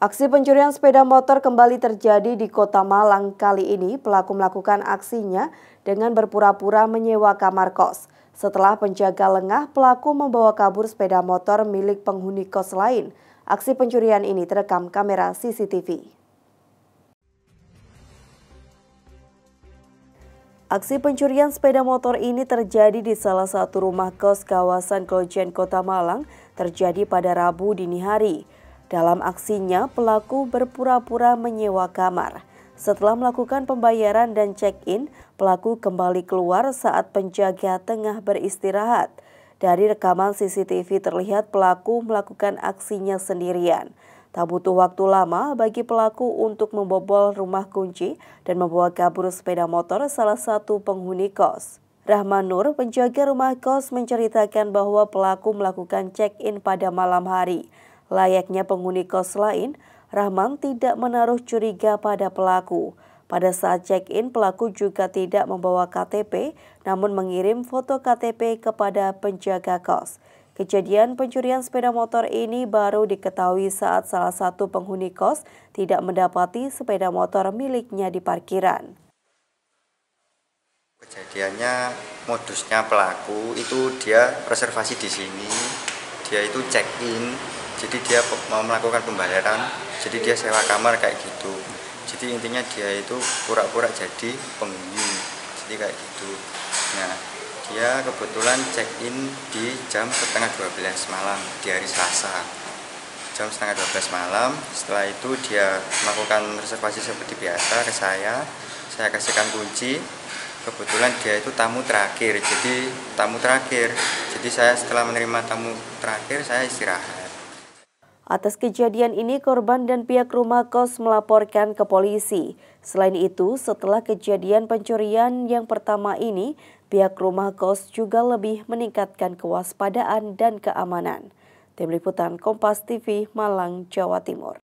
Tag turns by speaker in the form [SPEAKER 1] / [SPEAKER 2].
[SPEAKER 1] Aksi pencurian sepeda motor kembali terjadi di Kota Malang. Kali ini pelaku melakukan aksinya dengan berpura-pura menyewa kamar kos. Setelah penjaga lengah, pelaku membawa kabur sepeda motor milik penghuni kos lain. Aksi pencurian ini terekam kamera CCTV. Aksi pencurian sepeda motor ini terjadi di salah satu rumah kos kawasan Kelojen Kota Malang, terjadi pada Rabu dini hari. Dalam aksinya, pelaku berpura-pura menyewa kamar. Setelah melakukan pembayaran dan check-in, pelaku kembali keluar saat penjaga tengah beristirahat. Dari rekaman CCTV terlihat pelaku melakukan aksinya sendirian. Tak butuh waktu lama bagi pelaku untuk membobol rumah kunci dan membawa kabur sepeda motor salah satu penghuni kos. Rahman Nur, penjaga rumah kos, menceritakan bahwa pelaku melakukan check-in pada malam hari. Layaknya penghuni kos lain, Rahman tidak menaruh curiga pada pelaku. Pada saat check-in, pelaku juga tidak membawa KTP, namun mengirim foto KTP kepada penjaga kos. Kejadian pencurian sepeda motor ini baru diketahui saat salah satu penghuni kos tidak mendapati sepeda motor miliknya di parkiran.
[SPEAKER 2] Kejadiannya modusnya pelaku itu dia reservasi di sini, dia itu check-in, jadi dia mau melakukan pembayaran jadi dia sewa kamar kayak gitu jadi intinya dia itu pura-pura jadi pengunjung jadi kayak gitu nah dia kebetulan check in di jam setengah 12 malam di hari Selasa jam setengah 12 malam setelah itu dia melakukan reservasi seperti biasa ke saya saya kasihkan kunci kebetulan dia itu tamu terakhir jadi tamu terakhir jadi saya setelah menerima tamu terakhir saya istirahat
[SPEAKER 1] Atas kejadian ini, korban dan pihak rumah kos melaporkan ke polisi. Selain itu, setelah kejadian pencurian yang pertama ini, pihak rumah kos juga lebih meningkatkan kewaspadaan dan keamanan. Tim Liputan Kompas TV Malang, Jawa Timur.